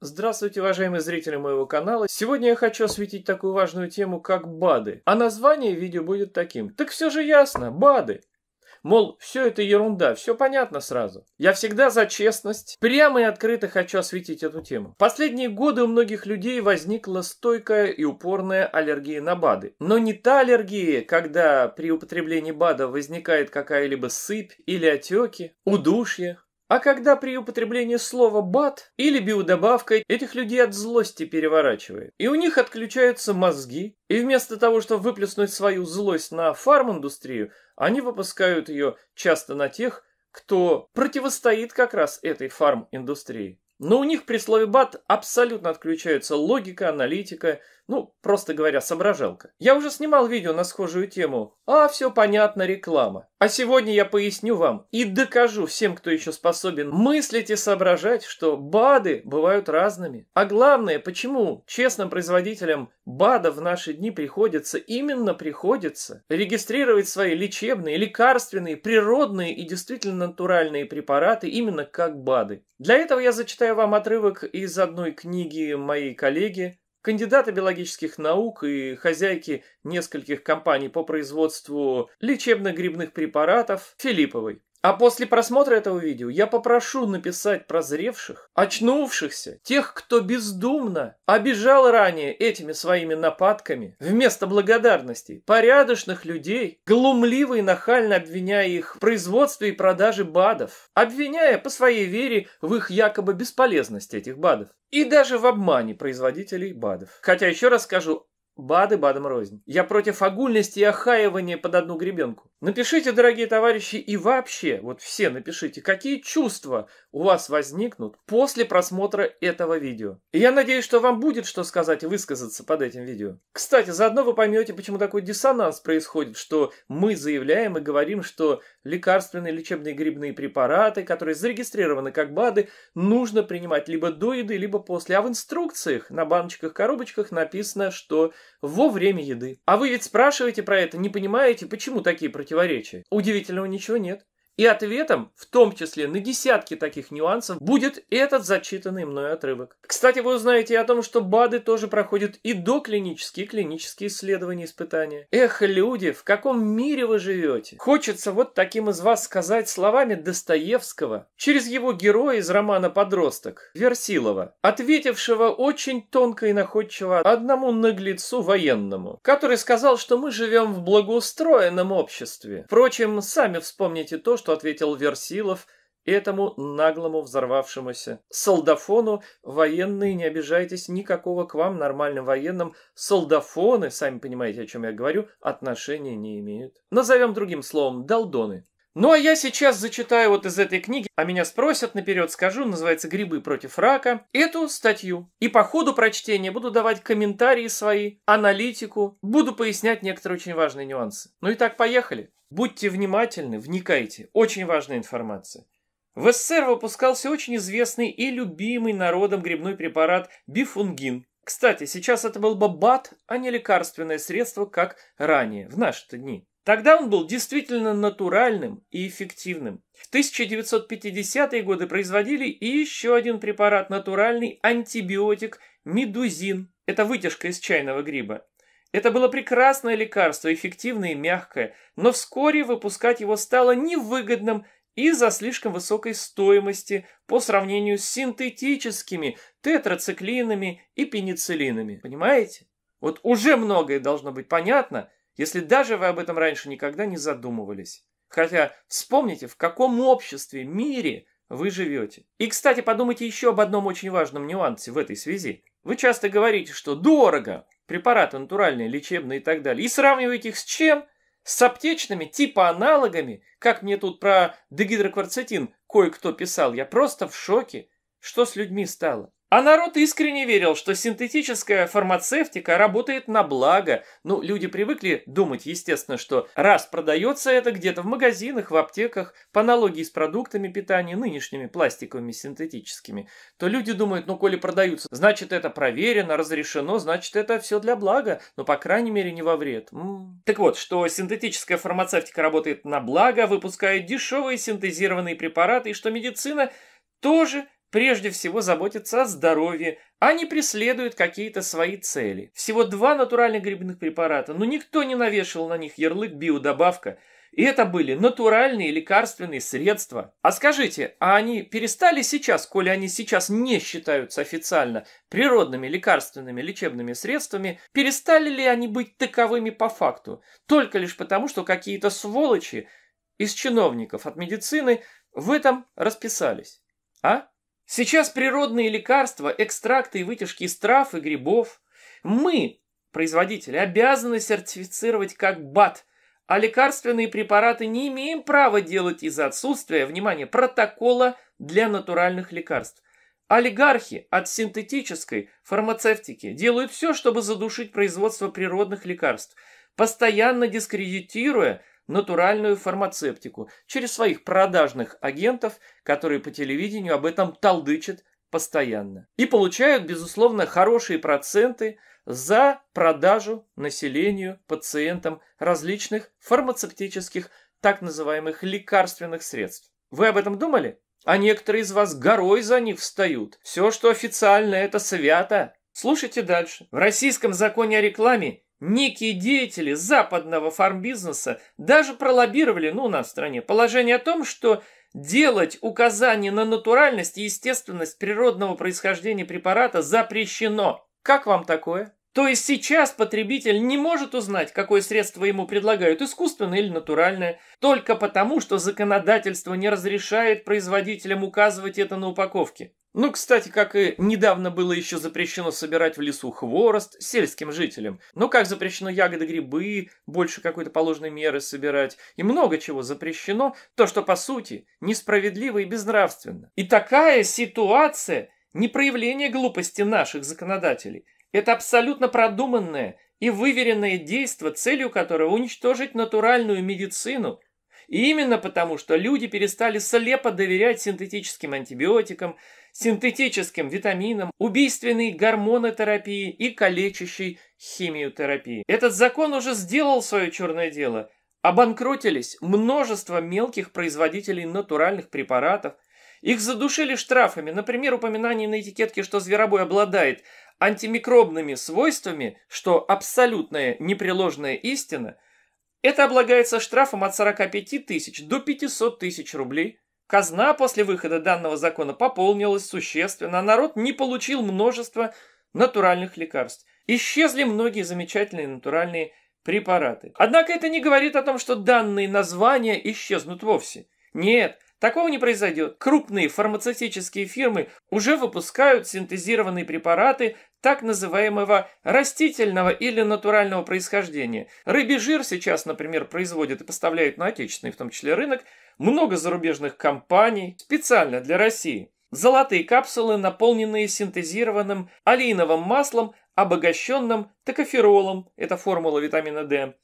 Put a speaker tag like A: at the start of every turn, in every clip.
A: Здравствуйте, уважаемые зрители моего канала. Сегодня я хочу осветить такую важную тему, как БАДы. А название видео будет таким. Так все же ясно, БАДы. Мол, все это ерунда, все понятно сразу. Я всегда за честность. Прямо и открыто хочу осветить эту тему. Последние годы у многих людей возникла стойкая и упорная аллергия на БАДы. Но не та аллергия, когда при употреблении БАДа возникает какая-либо сыпь или отеки, удушье, а когда при употреблении слова «бат» или биодобавкой этих людей от злости переворачивает, и у них отключаются мозги, и вместо того, чтобы выплеснуть свою злость на фарм-индустрию, они выпускают ее часто на тех, кто противостоит как раз этой фарм-индустрии. Но у них при слове «бат» абсолютно отключается логика, аналитика – ну, просто говоря, соображалка. Я уже снимал видео на схожую тему. А, все понятно, реклама. А сегодня я поясню вам и докажу всем, кто еще способен мыслить и соображать, что БАДы бывают разными. А главное, почему честным производителям БАДов в наши дни приходится, именно приходится, регистрировать свои лечебные, лекарственные, природные и действительно натуральные препараты именно как БАДы. Для этого я зачитаю вам отрывок из одной книги моей коллеги кандидата биологических наук и хозяйки нескольких компаний по производству лечебно-грибных препаратов Филипповой. А после просмотра этого видео я попрошу написать прозревших, очнувшихся, тех, кто бездумно обижал ранее этими своими нападками, вместо благодарности, порядочных людей, глумливо и нахально обвиняя их в производстве и продаже БАДов, обвиняя по своей вере в их якобы бесполезность этих БАДов, и даже в обмане производителей БАДов. Хотя еще раз скажу, БАДы БАДом рознь. Я против огульности и охаивания под одну гребенку. Напишите, дорогие товарищи, и вообще, вот все напишите, какие чувства у вас возникнут после просмотра этого видео. И я надеюсь, что вам будет что сказать и высказаться под этим видео. Кстати, заодно вы поймете, почему такой диссонанс происходит, что мы заявляем и говорим, что лекарственные лечебные грибные препараты, которые зарегистрированы как БАДы, нужно принимать либо до еды, либо после. А в инструкциях на баночках, коробочках написано, что во время еды. А вы ведь спрашиваете про это, не понимаете, почему такие противоположности противоречий. Удивительного ничего нет. И ответом, в том числе на десятки таких нюансов, будет этот зачитанный мной отрывок. Кстати, вы узнаете о том, что БАДы тоже проходят и доклинические, и клинические исследования, испытания. Эх, люди, в каком мире вы живете? Хочется вот таким из вас сказать словами Достоевского, через его героя из романа «Подросток» Версилова, ответившего очень тонко и находчиво одному наглецу военному, который сказал, что мы живем в благоустроенном обществе. Впрочем, сами вспомните то, что что ответил Версилов этому наглому взорвавшемуся солдафону, военные, не обижайтесь, никакого к вам, нормальным военным, солдафоны, сами понимаете, о чем я говорю, отношения не имеют. Назовем другим словом, долдоны. Ну а я сейчас зачитаю вот из этой книги, а меня спросят, наперед скажу, называется «Грибы против рака», эту статью. И по ходу прочтения буду давать комментарии свои, аналитику, буду пояснять некоторые очень важные нюансы. Ну и так поехали. Будьте внимательны, вникайте. Очень важная информация. В СССР выпускался очень известный и любимый народом грибной препарат бифунгин. Кстати, сейчас это был бабат, а не лекарственное средство, как ранее, в наши дни. Тогда он был действительно натуральным и эффективным. В 1950-е годы производили и еще один препарат, натуральный антибиотик медузин. Это вытяжка из чайного гриба. Это было прекрасное лекарство, эффективное и мягкое, но вскоре выпускать его стало невыгодным из-за слишком высокой стоимости по сравнению с синтетическими тетрациклинами и пенициллинами. Понимаете? Вот уже многое должно быть понятно – если даже вы об этом раньше никогда не задумывались. Хотя вспомните, в каком обществе, мире вы живете. И, кстати, подумайте еще об одном очень важном нюансе в этой связи. Вы часто говорите, что дорого, препараты натуральные, лечебные и так далее, и сравниваете их с чем? С аптечными, типа аналогами, как мне тут про дегидрокварцетин кое-кто писал. Я просто в шоке, что с людьми стало. А народ искренне верил, что синтетическая фармацевтика работает на благо. Ну, люди привыкли думать, естественно, что раз продается это где-то в магазинах, в аптеках, по аналогии с продуктами питания, нынешними пластиковыми синтетическими, то люди думают, ну, коли продаются, значит, это проверено, разрешено, значит, это все для блага, но, ну, по крайней мере, не во вред. М -м. Так вот, что синтетическая фармацевтика работает на благо, выпускает дешевые синтезированные препараты, и что медицина тоже прежде всего заботятся о здоровье, а не преследуют какие-то свои цели. Всего два натуральных грибных препарата, но никто не навешивал на них ярлык «биодобавка», и это были натуральные лекарственные средства. А скажите, а они перестали сейчас, коли они сейчас не считаются официально природными лекарственными лечебными средствами, перестали ли они быть таковыми по факту? Только лишь потому, что какие-то сволочи из чиновников от медицины в этом расписались. А? Сейчас природные лекарства, экстракты и вытяжки из трав и грибов мы, производители, обязаны сертифицировать как БАТ, а лекарственные препараты не имеем права делать из-за отсутствия, внимание, протокола для натуральных лекарств. Олигархи от синтетической фармацевтики делают все, чтобы задушить производство природных лекарств, постоянно дискредитируя натуральную фармацевтику через своих продажных агентов, которые по телевидению об этом толдычат постоянно. И получают, безусловно, хорошие проценты за продажу населению, пациентам различных фармацевтических так называемых лекарственных средств. Вы об этом думали? А некоторые из вас горой за них встают. Все, что официально, это свято. Слушайте дальше. В российском законе о рекламе Некие деятели западного фармбизнеса даже пролоббировали, ну, у нас в стране, положение о том, что делать указания на натуральность и естественность природного происхождения препарата запрещено. Как вам такое? То есть сейчас потребитель не может узнать, какое средство ему предлагают, искусственное или натуральное, только потому, что законодательство не разрешает производителям указывать это на упаковке. Ну, кстати, как и недавно было еще запрещено собирать в лесу хворост сельским жителям. Но ну, как запрещено ягоды, грибы, больше какой-то положенной меры собирать. И много чего запрещено, то, что по сути несправедливо и безнравственно. И такая ситуация не проявление глупости наших законодателей. Это абсолютно продуманное и выверенное действие, целью которого уничтожить натуральную медицину – и именно потому, что люди перестали слепо доверять синтетическим антибиотикам, синтетическим витаминам, убийственной гормонотерапии и калечащей химиотерапии. Этот закон уже сделал свое черное дело. Обанкротились множество мелких производителей натуральных препаратов. Их задушили штрафами, например, упоминание на этикетке, что зверобой обладает антимикробными свойствами, что абсолютная непреложная истина, это облагается штрафом от 45 тысяч до 500 тысяч рублей – Казна после выхода данного закона пополнилась существенно, а народ не получил множество натуральных лекарств. Исчезли многие замечательные натуральные препараты. Однако это не говорит о том, что данные названия исчезнут вовсе. Нет, такого не произойдет. Крупные фармацевтические фирмы уже выпускают синтезированные препараты так называемого растительного или натурального происхождения. Рыбий жир сейчас, например, производят и поставляют на отечественный, в том числе рынок, много зарубежных компаний специально для России. Золотые капсулы, наполненные синтезированным алиновым маслом, обогащенным токоферолом, это формула витамина D.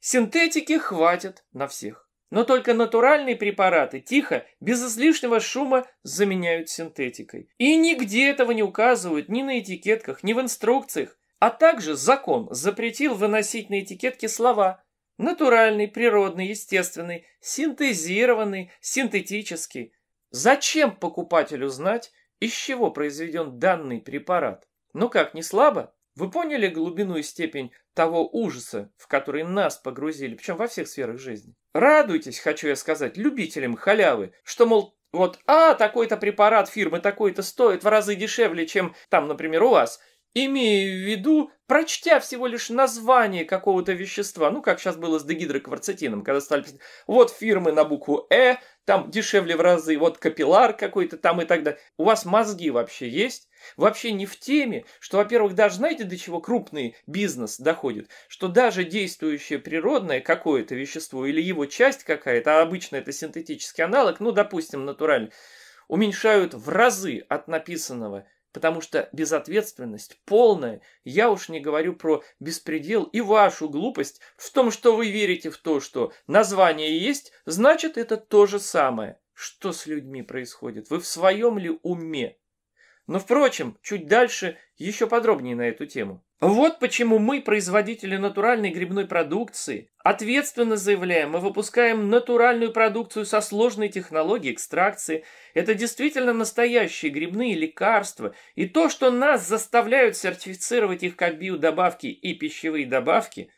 A: Синтетики хватит на всех. Но только натуральные препараты тихо, без излишнего шума заменяют синтетикой. И нигде этого не указывают ни на этикетках, ни в инструкциях. А также закон запретил выносить на этикетки слова Натуральный, природный, естественный, синтезированный, синтетический. Зачем покупателю знать, из чего произведен данный препарат? Ну как, не слабо? Вы поняли глубину и степень того ужаса, в который нас погрузили, причем во всех сферах жизни? Радуйтесь, хочу я сказать, любителям халявы, что, мол, вот, а, такой-то препарат фирмы такой-то стоит в разы дешевле, чем там, например, у вас имея в виду, прочтя всего лишь название какого-то вещества, ну, как сейчас было с дегидрокварцетином, когда стали писать, вот фирмы на букву «Э», там дешевле в разы, вот капилляр какой-то там и так далее. У вас мозги вообще есть? Вообще не в теме, что, во-первых, даже знаете, до чего крупный бизнес доходит? Что даже действующее природное какое-то вещество или его часть какая-то, а обычно это синтетический аналог, ну, допустим, натуральный, уменьшают в разы от написанного – потому что безответственность полная. Я уж не говорю про беспредел и вашу глупость в том, что вы верите в то, что название есть, значит это то же самое. Что с людьми происходит? Вы в своем ли уме? Но, впрочем, чуть дальше еще подробнее на эту тему. Вот почему мы, производители натуральной грибной продукции, ответственно заявляем, мы выпускаем натуральную продукцию со сложной технологией экстракции. Это действительно настоящие грибные лекарства. И то, что нас заставляют сертифицировать их как биодобавки и пищевые добавки,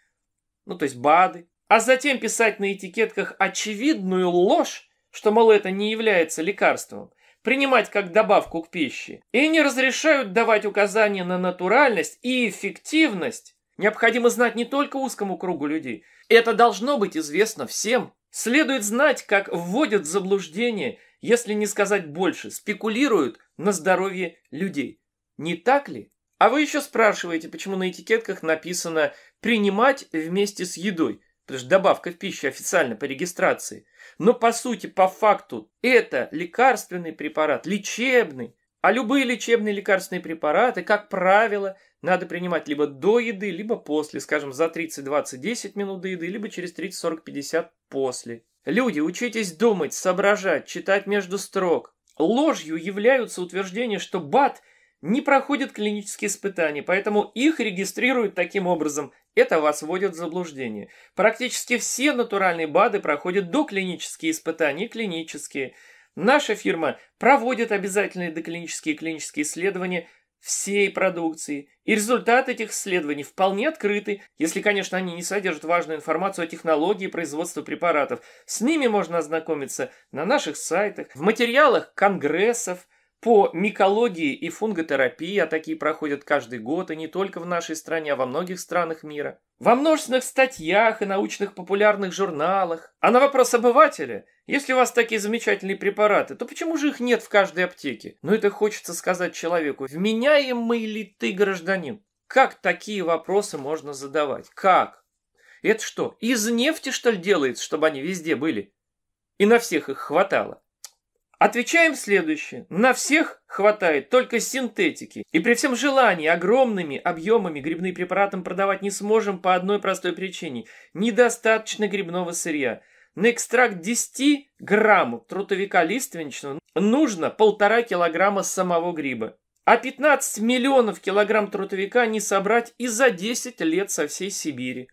A: ну то есть БАДы, а затем писать на этикетках очевидную ложь, что, мало это не является лекарством – принимать как добавку к пище, и не разрешают давать указания на натуральность и эффективность, необходимо знать не только узкому кругу людей. Это должно быть известно всем. Следует знать, как вводят в заблуждение, если не сказать больше, спекулируют на здоровье людей. Не так ли? А вы еще спрашиваете, почему на этикетках написано «принимать вместе с едой» потому что добавка в пищу официально по регистрации. Но по сути, по факту, это лекарственный препарат, лечебный. А любые лечебные лекарственные препараты, как правило, надо принимать либо до еды, либо после, скажем, за 30, 20, 10 минут до еды, либо через 30, 40, 50 после. Люди, учитесь думать, соображать, читать между строк. Ложью являются утверждения, что БАД не проходят клинические испытания, поэтому их регистрируют таким образом. Это вас вводит в заблуждение. Практически все натуральные БАДы проходят доклинические испытания клинические. Наша фирма проводит обязательные доклинические и клинические исследования всей продукции. И результат этих исследований вполне открыты, если, конечно, они не содержат важную информацию о технологии производства препаратов. С ними можно ознакомиться на наших сайтах, в материалах конгрессов – по микологии и фунготерапии, а такие проходят каждый год, и не только в нашей стране, а во многих странах мира, во множественных статьях и научных популярных журналах. А на вопрос обывателя, если у вас такие замечательные препараты, то почему же их нет в каждой аптеке? Но ну, это хочется сказать человеку, вменяемый ли ты гражданин? Как такие вопросы можно задавать? Как? Это что, из нефти, что ли, делается, чтобы они везде были? И на всех их хватало? Отвечаем следующее. На всех хватает только синтетики. И при всем желании огромными объемами грибные препараты продавать не сможем по одной простой причине. Недостаточно грибного сырья. На экстракт 10 граммов трутовика лиственничного нужно полтора килограмма самого гриба. А 15 миллионов килограмм трутовика не собрать и за 10 лет со всей Сибири.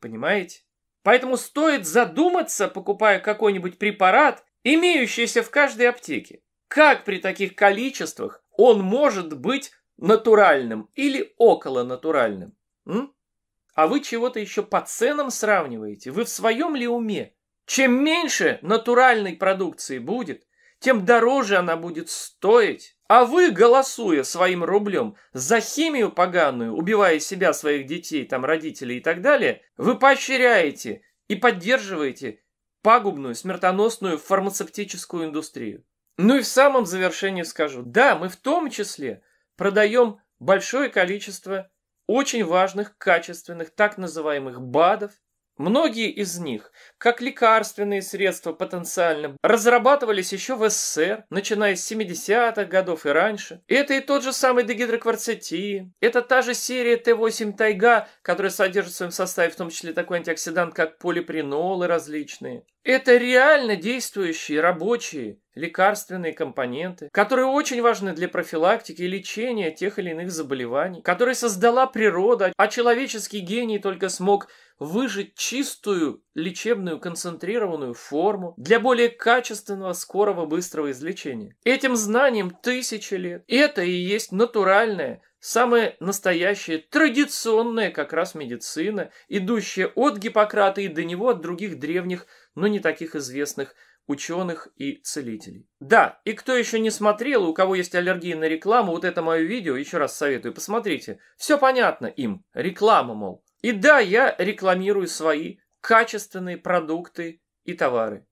A: Понимаете? Поэтому стоит задуматься, покупая какой-нибудь препарат, имеющийся в каждой аптеке. Как при таких количествах он может быть натуральным или около натуральным? М? А вы чего-то еще по ценам сравниваете? Вы в своем ли уме? Чем меньше натуральной продукции будет, тем дороже она будет стоить. А вы, голосуя своим рублем за химию поганую, убивая себя, своих детей, там, родителей и так далее, вы поощряете и поддерживаете пагубную, смертоносную фармацевтическую индустрию. Ну и в самом завершении скажу, да, мы в том числе продаем большое количество очень важных, качественных, так называемых БАДов, Многие из них, как лекарственные средства потенциально, разрабатывались еще в СССР, начиная с 70-х годов и раньше. Это и тот же самый дегидрокварцетин, это та же серия Т8 Тайга, которая содержит в своем составе в том числе такой антиоксидант, как полипринолы различные. Это реально действующие рабочие лекарственные компоненты, которые очень важны для профилактики и лечения тех или иных заболеваний, которые создала природа, а человеческий гений только смог выжать чистую лечебную концентрированную форму для более качественного, скорого, быстрого излечения. Этим знанием тысячи лет. Это и есть натуральная самая настоящая, традиционная как раз медицина, идущая от Гиппократа и до него от других древних, но не таких известных ученых и целителей. Да, и кто еще не смотрел, у кого есть аллергия на рекламу, вот это мое видео, еще раз советую, посмотрите. Все понятно им. Реклама, мол. И да, я рекламирую свои качественные продукты и товары.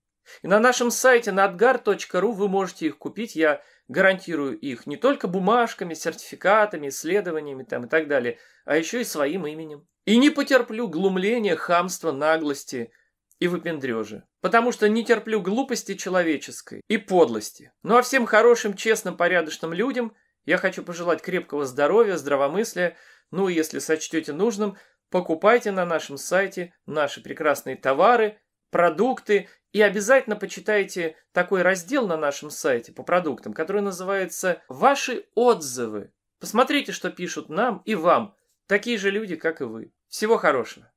A: И на нашем сайте nadgar.ru вы можете их купить. Я гарантирую их не только бумажками, сертификатами, исследованиями там и так далее, а еще и своим именем. И не потерплю глумления, хамства, наглости и выпендрежи. Потому что не терплю глупости человеческой и подлости. Ну а всем хорошим, честным, порядочным людям я хочу пожелать крепкого здоровья, здравомыслия, ну и если сочтете нужным – Покупайте на нашем сайте наши прекрасные товары, продукты и обязательно почитайте такой раздел на нашем сайте по продуктам, который называется «Ваши отзывы». Посмотрите, что пишут нам и вам, такие же люди, как и вы. Всего хорошего!